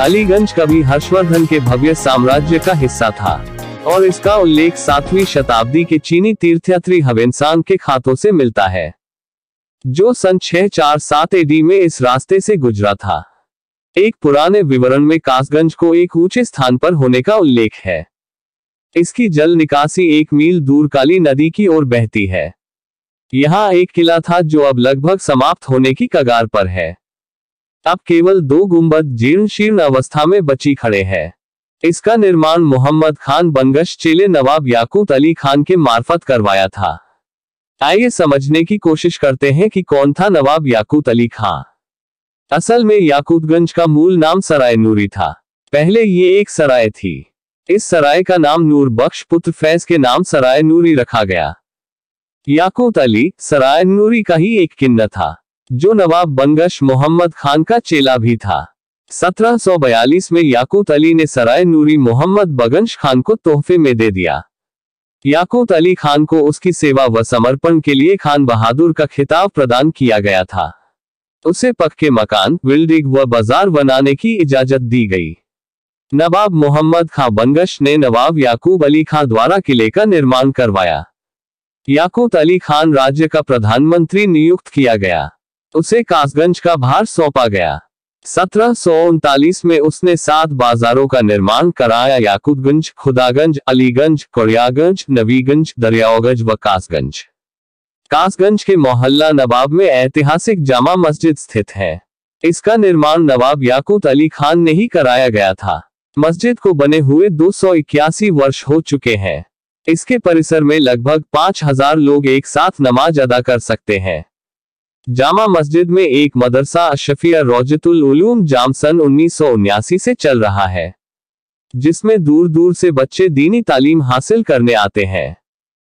अलीगंज कभी हर्षवर्धन के भव्य साम्राज्य का हिस्सा था और इसका उल्लेख सातवीं शताब्दी के चीनी तीर्थयात्री हवेनसान के खातों से मिलता है जो सन छह चार सात एडी में इस रास्ते से गुजरा था एक पुराने विवरण में कासगंज को एक ऊंचे स्थान पर होने का उल्लेख है इसकी जल निकासी एक मील दूर काली नदी की ओर बहती है यहाँ एक किला था जो अब लगभग समाप्त होने की कगार पर है अब केवल दो गुंबद जीर्ण शीर्ण अवस्था में बची खड़े हैं इसका निर्माण मोहम्मद खान बनगश चेले नवाब याकूत अली खान के मार्फत करवाया था आइए समझने की कोशिश करते हैं कि कौन था नवाब याकूत अली खान असल में याकूतगंज का मूल नाम सराय नूरी था पहले ये एक सराय थी इस सराय का नाम नूर बख्श पुत्र फैज के नाम सराय नूरी रखा गया याकूत अली सराय नूरी का ही एक किन्न था जो नवाब बंगश मोहम्मद खान का चेला भी था 1742 में याकूत अली ने सराय नूरी मोहम्मद बगंश खान को तोहफे में दे दिया याकूत अली खान को उसकी सेवा व समर्पण के लिए खान बहादुर का खिताब प्रदान किया गया था उसे पक्के मकान बिल्डिंग व बाजार बनाने की इजाजत दी गई नवाब मोहम्मद खां बंगश ने नवाब याकूब अली खां द्वारा किले का निर्माण करवाया याकूत अली खान राज्य का प्रधानमंत्री नियुक्त किया गया उसे कासगंज का भार सौंपा गया सत्रह में उसने सात बाजारों का निर्माण कराया याकूतगंज खुदागंज अलीगंज कोरियागंज नवीगंज दरियागंज व कासगंज कासगंज के मोहल्ला नवाब में ऐतिहासिक जामा मस्जिद स्थित है इसका निर्माण नवाब याकूत अली खान ने ही कराया गया था मस्जिद को बने हुए दो वर्ष हो चुके हैं इसके परिसर में लगभग 5000 लोग एक साथ नमाज अदा कर सकते हैं जामा मस्जिद में एक मदरसा अशफिया रोजतुल उलूम जाम सन उन्नीस से चल रहा है जिसमें दूर दूर से बच्चे दीनी तालीम हासिल करने आते हैं